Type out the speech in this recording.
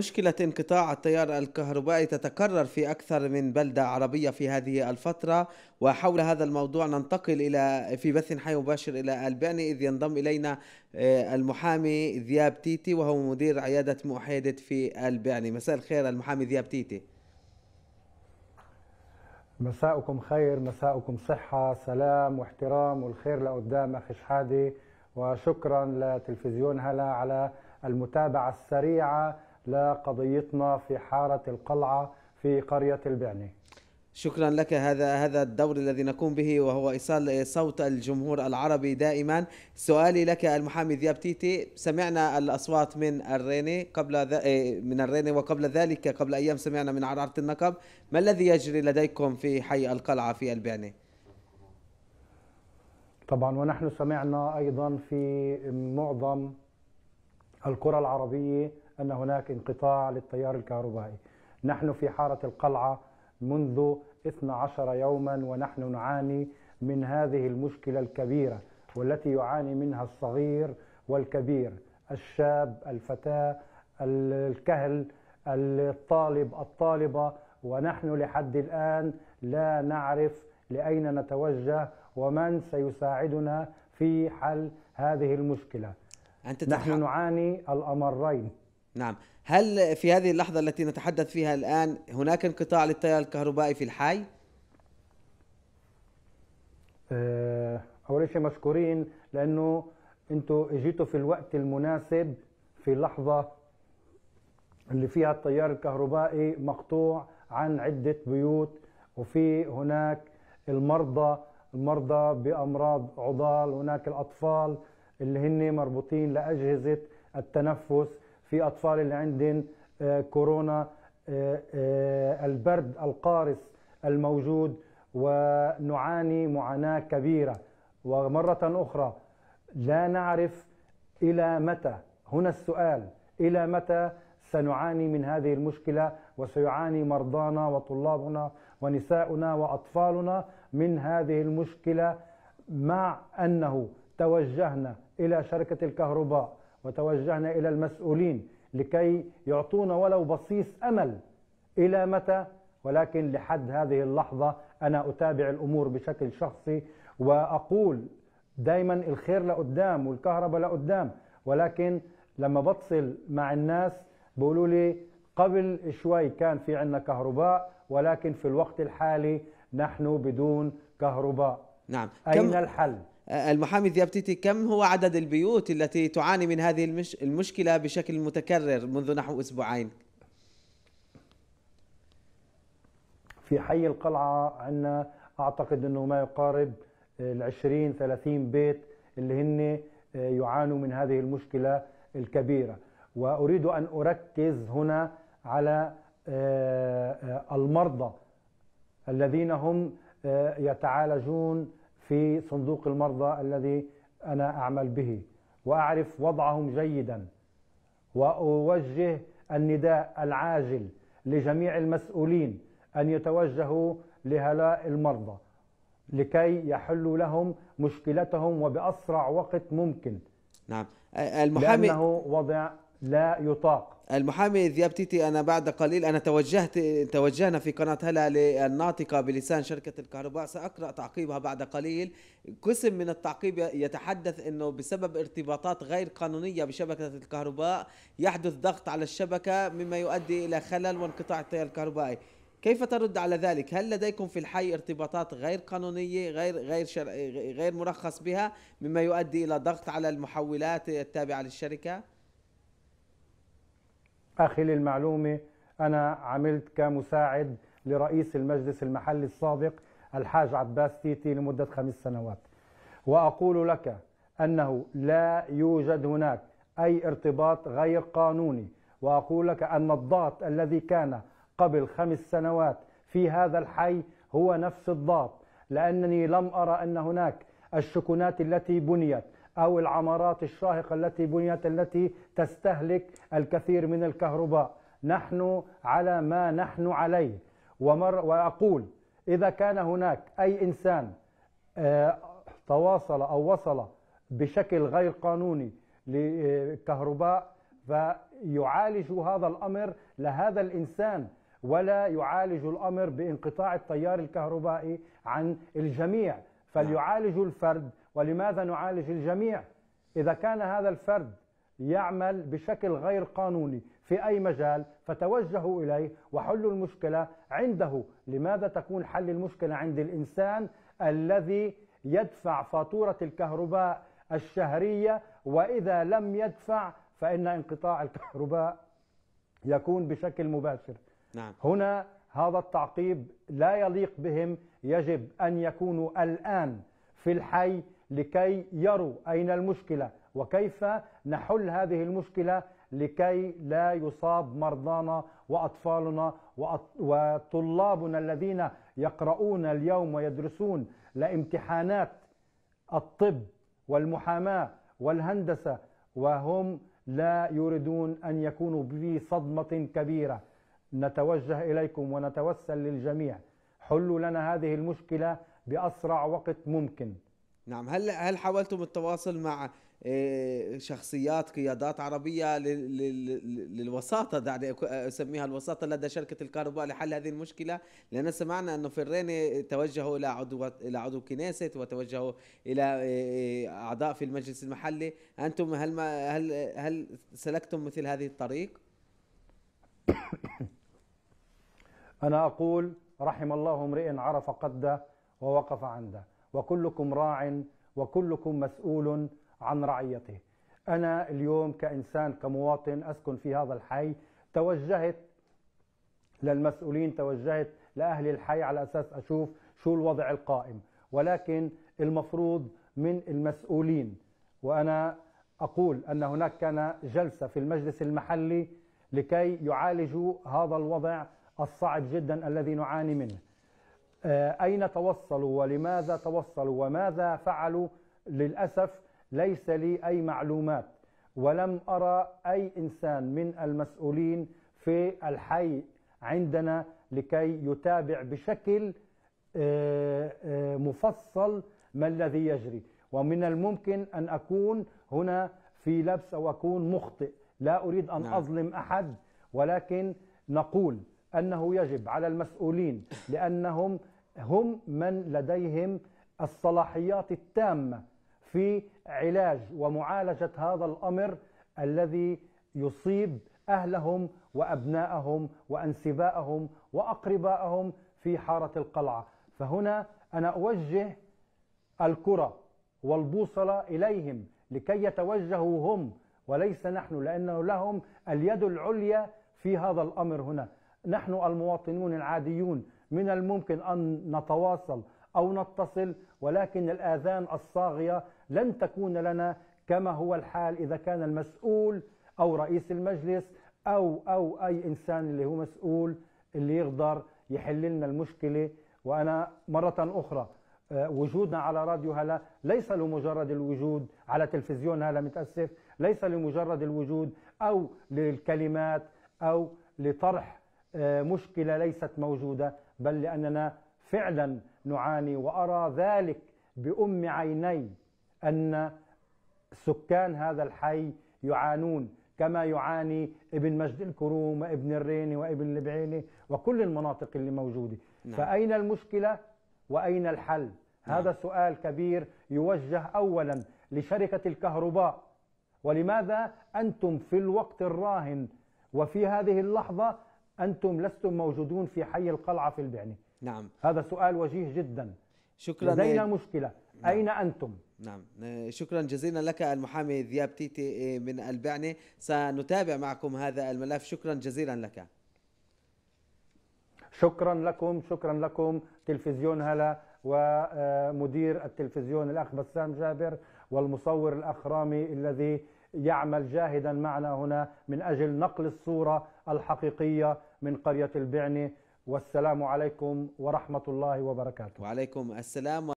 مشكلة انقطاع التيار الكهربائي تتكرر في أكثر من بلدة عربية في هذه الفترة وحول هذا الموضوع ننتقل إلى في بث حي مباشر إلى ألباني إذ ينضم إلينا آه، المحامي ذياب تيتي وهو مدير عيادة مؤحدة في ألباني مساء الخير المحامي ذياب تيتي مساءكم خير مساءكم صحة سلام واحترام والخير لقدام أخي شحادي وشكرا لتلفزيون هلا على المتابعة السريعة لقضيتنا في حارة القلعة في قرية البعنة شكرا لك هذا هذا الدور الذي نقوم به وهو ايصال صوت الجمهور العربي دائما سؤالي لك المحامي ذياب تيتي سمعنا الاصوات من الريني قبل إيه، من الريني وقبل ذلك قبل ايام سمعنا من عرعره النقب ما الذي يجري لديكم في حي القلعه في البعنه طبعا ونحن سمعنا ايضا في معظم القرى العربيه أن هناك انقطاع للتيار الكهربائي نحن في حارة القلعة منذ 12 يوما ونحن نعاني من هذه المشكلة الكبيرة والتي يعاني منها الصغير والكبير الشاب الفتاة الكهل الطالب الطالبة ونحن لحد الآن لا نعرف لأين نتوجه ومن سيساعدنا في حل هذه المشكلة أنت نحن نعاني الأمرين نعم هل في هذه اللحظة التي نتحدث فيها الآن هناك انقطاع للتيار الكهربائي في الحي؟ آه، أول شيء مشكورين لأنه أنتم اجيتوا في الوقت المناسب في اللحظة اللي فيها التيار الكهربائي مقطوع عن عدة بيوت وفي هناك المرضى المرضى بأمراض عضال هناك الأطفال اللي هن مربوطين لأجهزة التنفس في أطفال اللي عندهم آه، كورونا آه، آه، البرد القارس الموجود ونعاني معاناة كبيرة ومرة أخرى لا نعرف إلى متى هنا السؤال إلى متى سنعاني من هذه المشكلة وسيعاني مرضانا وطلابنا ونساؤنا وأطفالنا من هذه المشكلة مع أنه توجهنا إلى شركة الكهرباء وتوجهنا إلى المسؤولين لكي يعطونا ولو بصيص أمل إلى متى ولكن لحد هذه اللحظة أنا أتابع الأمور بشكل شخصي وأقول دايما الخير لقدام والكهرباء لقدام ولكن لما بتصل مع الناس بيقولوا لي قبل شوي كان في عندنا كهرباء ولكن في الوقت الحالي نحن بدون كهرباء نعم أين الحل المحامي الذيابتيتي كم هو عدد البيوت التي تعاني من هذه المش... المشكلة بشكل متكرر منذ نحو أسبوعين في حي القلعة عندنا أعتقد أنه ما يقارب العشرين ثلاثين بيت اللي هن يعانوا من هذه المشكلة الكبيرة وأريد أن أركز هنا على آه، آه، المرضى الذين هم آه، يتعالجون في صندوق المرضى الذي انا اعمل به واعرف وضعهم جيدا واوجه النداء العاجل لجميع المسؤولين ان يتوجهوا لهؤلاء المرضى لكي يحلوا لهم مشكلتهم وباسرع وقت ممكن نعم المحامي لانه وضع لا يطاق المحامي ذياب تيتي انا بعد قليل انا توجهت توجهنا في قناه هلا للناطقه بلسان شركه الكهرباء ساقرا تعقيبها بعد قليل قسم من التعقيب يتحدث انه بسبب ارتباطات غير قانونيه بشبكه الكهرباء يحدث ضغط على الشبكه مما يؤدي الى خلل وانقطاع التيار الكهربائي كيف ترد على ذلك؟ هل لديكم في الحي ارتباطات غير قانونيه غير غير شر... غير مرخص بها مما يؤدي الى ضغط على المحولات التابعه للشركه؟ أخي للمعلومة أنا عملت كمساعد لرئيس المجلس المحلي السابق الحاج عباس تيتي لمدة خمس سنوات وأقول لك أنه لا يوجد هناك أي ارتباط غير قانوني وأقول لك أن الضغط الذي كان قبل خمس سنوات في هذا الحي هو نفس الضغط لأنني لم أرى أن هناك الشكونات التي بنيت أو العمارات الشاهقة التي بنيت التي تستهلك الكثير من الكهرباء نحن على ما نحن عليه ومر وأقول إذا كان هناك أي إنسان آه، تواصل أو وصل بشكل غير قانوني لكهرباء فيعالج هذا الأمر لهذا الإنسان ولا يعالج الأمر بانقطاع التيار الكهربائي عن الجميع نعم. فليعالج الفرد ولماذا نعالج الجميع إذا كان هذا الفرد يعمل بشكل غير قانوني في أي مجال فتوجهوا إليه وحلوا المشكلة عنده لماذا تكون حل المشكلة عند الإنسان الذي يدفع فاتورة الكهرباء الشهرية وإذا لم يدفع فإن انقطاع الكهرباء يكون بشكل مباشر نعم. هنا هذا التعقيب لا يليق بهم يجب أن يكونوا الآن في الحي لكي يروا أين المشكلة وكيف نحل هذه المشكلة لكي لا يصاب مرضانا وأطفالنا وطلابنا الذين يقرؤون اليوم ويدرسون لامتحانات الطب والمحاماة والهندسة وهم لا يريدون أن يكونوا في صدمة كبيرة نتوجه إليكم ونتوسل للجميع حلوا لنا هذه المشكلة بأسرع وقت ممكن نعم هل هل حاولتم التواصل مع آه، شخصيات قيادات عربيه للوساطه دعني اسميها الوساطه لدى شركه الكهرباء لحل هذه المشكله لان سمعنا انه في الرين توجهوا الى عضو الى عضو كنيست وتوجهوا الى آه، آه، اعضاء في المجلس المحلي انتم هل ما هل هل سلكتم مثل هذه الطريق أنا أقول رحم الله امرئ عرف قده ووقف عنده وكلكم راع وكلكم مسؤول عن رعيته أنا اليوم كإنسان كمواطن أسكن في هذا الحي توجهت للمسؤولين توجهت لأهل الحي على أساس أشوف شو الوضع القائم ولكن المفروض من المسؤولين وأنا أقول أن هناك كان جلسة في المجلس المحلي لكي يعالجوا هذا الوضع الصعب جدا الذي نعاني منه آه، أين توصلوا ولماذا توصلوا وماذا فعلوا للأسف ليس لي أي معلومات ولم أرى أي إنسان من المسؤولين في الحي عندنا لكي يتابع بشكل آه، آه، مفصل ما الذي يجري ومن الممكن أن أكون هنا في لبس أو أكون مخطئ لا أريد أن نعم. أظلم أحد ولكن نقول أنه يجب على المسؤولين لأنهم هم من لديهم الصلاحيات التامة في علاج ومعالجة هذا الأمر الذي يصيب أهلهم وأبنائهم وأنسبائهم وأقربائهم في حارة القلعة فهنا أنا أوجه الكرة والبوصلة إليهم لكي يتوجهوا هم وليس نحن لأنه لهم اليد العليا في هذا الأمر هنا نحن المواطنون العاديون من الممكن أن نتواصل أو نتصل ولكن الآذان الصاغية لن تكون لنا كما هو الحال إذا كان المسؤول أو رئيس المجلس أو أو أي إنسان اللي هو مسؤول اللي يقدر يحل لنا المشكلة وأنا مرة أخرى آه، وجودنا على راديو هلا ليس لمجرد الوجود على تلفزيون هلا متأسف ليس لمجرد الوجود أو للكلمات أو لطرح آه، مشكلة ليست موجودة بل لأننا فعلا نعاني وأرى ذلك بأم عيني أن سكان هذا الحي يعانون كما يعاني ابن مجد الكروم وابن الريني وابن البعيني وكل المناطق اللي موجودة نعم. فأين المشكلة وأين الحل نعم. هذا سؤال كبير يوجه أولا لشركة الكهرباء ولماذا أنتم في الوقت الراهن وفي هذه اللحظة أنتم لستم موجودون في حي القلعة في البعنة نعم هذا سؤال وجيه جدا شكرا لدينا مشكلة نعم. أين أنتم؟ نعم شكرا جزيلا لك المحامي ذياب تيتي إيه، من البعنة سنتابع معكم هذا الملف شكرا جزيلا لك شكرا لكم شكرا لكم تلفزيون هلا ومدير التلفزيون الأخ بسام جابر والمصور الأخ رامي الذي يعمل جاهدا معنا هنا من أجل نقل الصورة الحقيقية من قرية البعنة والسلام عليكم ورحمة الله وبركاته وعليكم السلام